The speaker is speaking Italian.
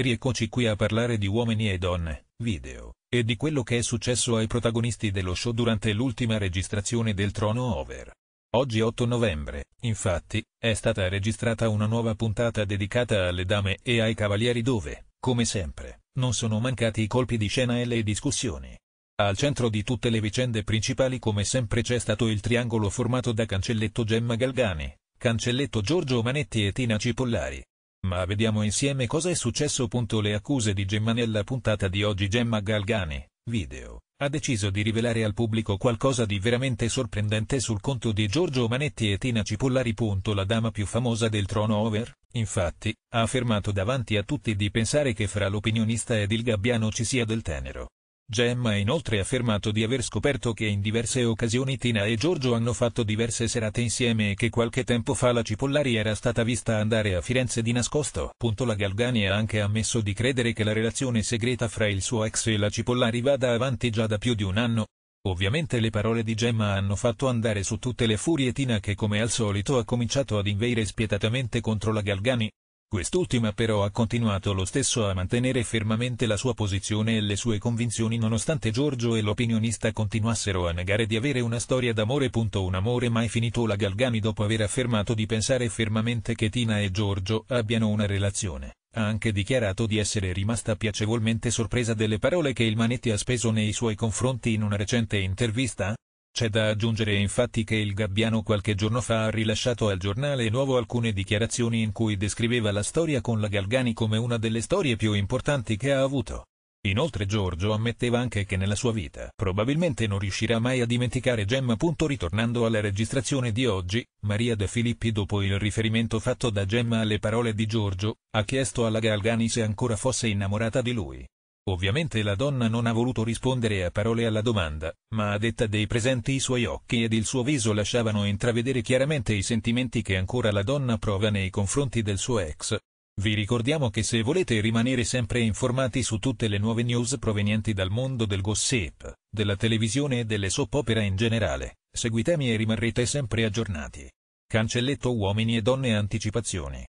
Rieccoci qui a parlare di uomini e donne, video, e di quello che è successo ai protagonisti dello show durante l'ultima registrazione del Trono Over. Oggi 8 novembre, infatti, è stata registrata una nuova puntata dedicata alle dame e ai cavalieri dove, come sempre, non sono mancati i colpi di scena e le discussioni. Al centro di tutte le vicende principali come sempre c'è stato il triangolo formato da Cancelletto Gemma Galgani, Cancelletto Giorgio Manetti e Tina Cipollari ma vediamo insieme cosa è successo. Punto Le accuse di Gemma nella puntata di oggi Gemma Galgani, video, ha deciso di rivelare al pubblico qualcosa di veramente sorprendente sul conto di Giorgio Manetti e Tina Cipollari. La dama più famosa del trono over, infatti, ha affermato davanti a tutti di pensare che fra l'opinionista ed il gabbiano ci sia del tenero, Gemma ha inoltre affermato di aver scoperto che in diverse occasioni Tina e Giorgio hanno fatto diverse serate insieme e che qualche tempo fa la Cipollari era stata vista andare a Firenze di nascosto. la Galgani ha anche ammesso di credere che la relazione segreta fra il suo ex e la Cipollari vada avanti già da più di un anno. Ovviamente le parole di Gemma hanno fatto andare su tutte le furie Tina che come al solito ha cominciato ad inveire spietatamente contro la Galgani, Quest'ultima però ha continuato lo stesso a mantenere fermamente la sua posizione e le sue convinzioni nonostante Giorgio e l'opinionista continuassero a negare di avere una storia d'amore. Un amore mai finito la Galgani dopo aver affermato di pensare fermamente che Tina e Giorgio abbiano una relazione, ha anche dichiarato di essere rimasta piacevolmente sorpresa delle parole che il Manetti ha speso nei suoi confronti in una recente intervista, c'è da aggiungere infatti che il gabbiano qualche giorno fa ha rilasciato al giornale nuovo alcune dichiarazioni in cui descriveva la storia con la Galgani come una delle storie più importanti che ha avuto. Inoltre Giorgio ammetteva anche che nella sua vita probabilmente non riuscirà mai a dimenticare Gemma. Ritornando alla registrazione di oggi, Maria De Filippi dopo il riferimento fatto da Gemma alle parole di Giorgio, ha chiesto alla Galgani se ancora fosse innamorata di lui. Ovviamente la donna non ha voluto rispondere a parole alla domanda, ma a detta dei presenti i suoi occhi ed il suo viso lasciavano intravedere chiaramente i sentimenti che ancora la donna prova nei confronti del suo ex. Vi ricordiamo che se volete rimanere sempre informati su tutte le nuove news provenienti dal mondo del gossip, della televisione e delle soap opera in generale, seguitemi e rimarrete sempre aggiornati. Cancelletto Uomini e Donne Anticipazioni